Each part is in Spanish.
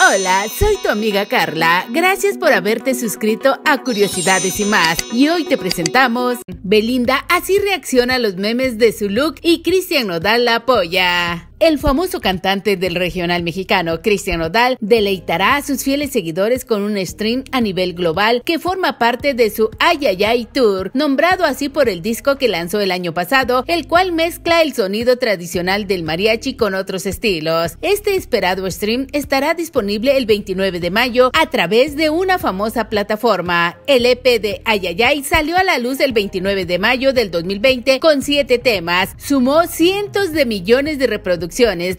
Hola, soy tu amiga Carla. Gracias por haberte suscrito a Curiosidades y más. Y hoy te presentamos. Belinda así reacciona a los memes de su look y Cristian da la apoya. El famoso cantante del regional mexicano Cristian Odal deleitará a sus fieles seguidores con un stream a nivel global que forma parte de su Ayayay Tour, nombrado así por el disco que lanzó el año pasado, el cual mezcla el sonido tradicional del mariachi con otros estilos. Este esperado stream estará disponible el 29 de mayo a través de una famosa plataforma. El EP de Ayayay salió a la luz el 29 de mayo del 2020 con siete temas, sumó cientos de millones de reproducciones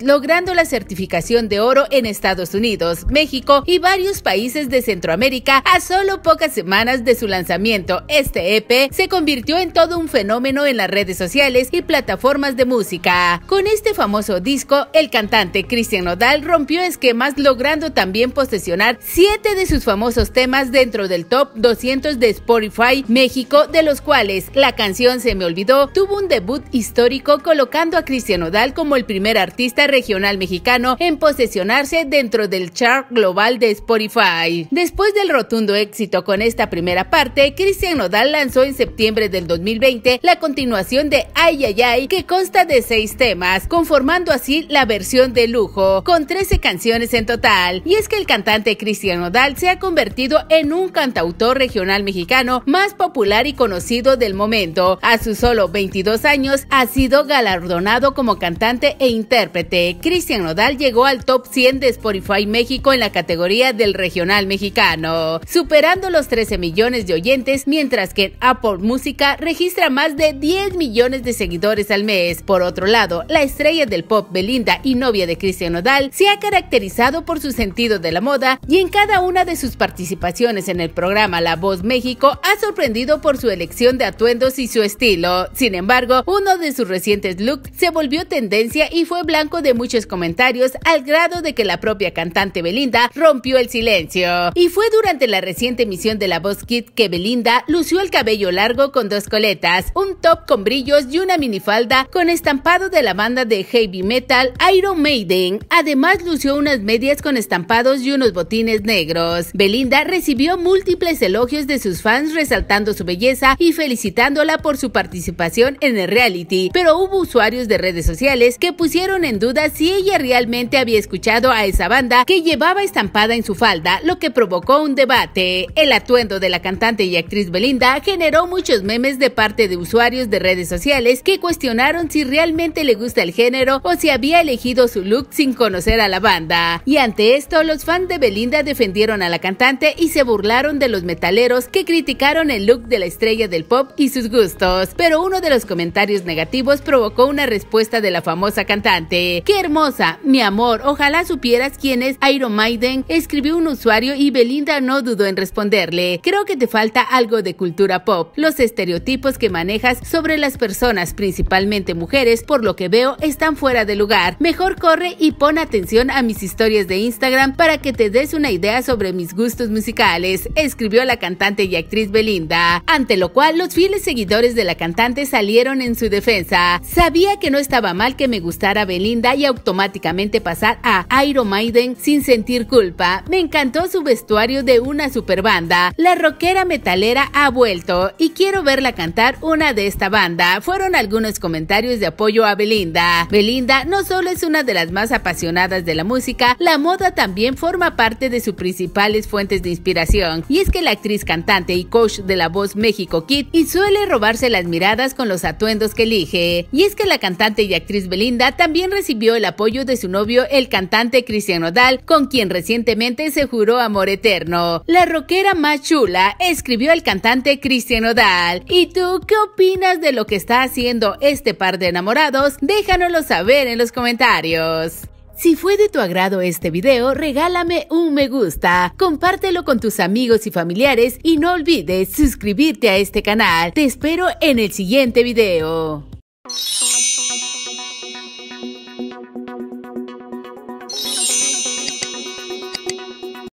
logrando la certificación de oro en Estados Unidos, México y varios países de Centroamérica a solo pocas semanas de su lanzamiento. Este EP se convirtió en todo un fenómeno en las redes sociales y plataformas de música. Con este famoso disco, el cantante Cristian Nodal rompió esquemas logrando también posesionar siete de sus famosos temas dentro del top 200 de Spotify México, de los cuales la canción Se me olvidó tuvo un debut histórico colocando a Cristian Nodal como el primer artista regional mexicano en posesionarse dentro del chart global de Spotify. Después del rotundo éxito con esta primera parte, Cristian Nodal lanzó en septiembre del 2020 la continuación de Ay Ay Ay, que consta de seis temas, conformando así la versión de lujo, con 13 canciones en total. Y es que el cantante Cristian Nodal se ha convertido en un cantautor regional mexicano más popular y conocido del momento. A sus solo 22 años ha sido galardonado como cantante e intérprete Cristian Nodal llegó al top 100 de Spotify México en la categoría del regional mexicano, superando los 13 millones de oyentes, mientras que Apple Music registra más de 10 millones de seguidores al mes. Por otro lado, la estrella del pop Belinda y novia de Cristian Nodal se ha caracterizado por su sentido de la moda y en cada una de sus participaciones en el programa La Voz México ha sorprendido por su elección de atuendos y su estilo. Sin embargo, uno de sus recientes looks se volvió tendencia y fue blanco de muchos comentarios al grado de que la propia cantante Belinda rompió el silencio. Y fue durante la reciente emisión de La Voz Kid que Belinda lució el cabello largo con dos coletas, un top con brillos y una minifalda con estampado de la banda de heavy metal Iron Maiden. Además lució unas medias con estampados y unos botines negros. Belinda recibió múltiples elogios de sus fans resaltando su belleza y felicitándola por su participación en el reality, pero hubo usuarios de redes sociales que pusieron en duda si ella realmente había escuchado a esa banda que llevaba estampada en su falda, lo que provocó un debate. El atuendo de la cantante y actriz Belinda generó muchos memes de parte de usuarios de redes sociales que cuestionaron si realmente le gusta el género o si había elegido su look sin conocer a la banda. Y ante esto, los fans de Belinda defendieron a la cantante y se burlaron de los metaleros que criticaron el look de la estrella del pop y sus gustos. Pero uno de los comentarios negativos provocó una respuesta de la famosa cantante ¡Qué hermosa! Mi amor, ojalá supieras quién es Iron Maiden, escribió un usuario y Belinda no dudó en responderle. Creo que te falta algo de cultura pop, los estereotipos que manejas sobre las personas, principalmente mujeres, por lo que veo están fuera de lugar. Mejor corre y pon atención a mis historias de Instagram para que te des una idea sobre mis gustos musicales, escribió la cantante y actriz Belinda, ante lo cual los fieles seguidores de la cantante salieron en su defensa. Sabía que no estaba mal que me gustara Belinda y automáticamente pasar a Iron Maiden sin sentir culpa. Me encantó su vestuario de una super banda. La rockera metalera ha vuelto y quiero verla cantar una de esta banda. Fueron algunos comentarios de apoyo a Belinda. Belinda no solo es una de las más apasionadas de la música, la moda también forma parte de sus principales fuentes de inspiración. Y es que la actriz cantante y coach de la voz México Kid y suele robarse las miradas con los atuendos que elige. Y es que la cantante y actriz Belinda también también recibió el apoyo de su novio, el cantante Cristian Nodal, con quien recientemente se juró amor eterno. La rockera más chula, escribió el cantante Cristian Nodal. ¿Y tú qué opinas de lo que está haciendo este par de enamorados? Déjanoslo saber en los comentarios. Si fue de tu agrado este video, regálame un me gusta, compártelo con tus amigos y familiares y no olvides suscribirte a este canal. Te espero en el siguiente video.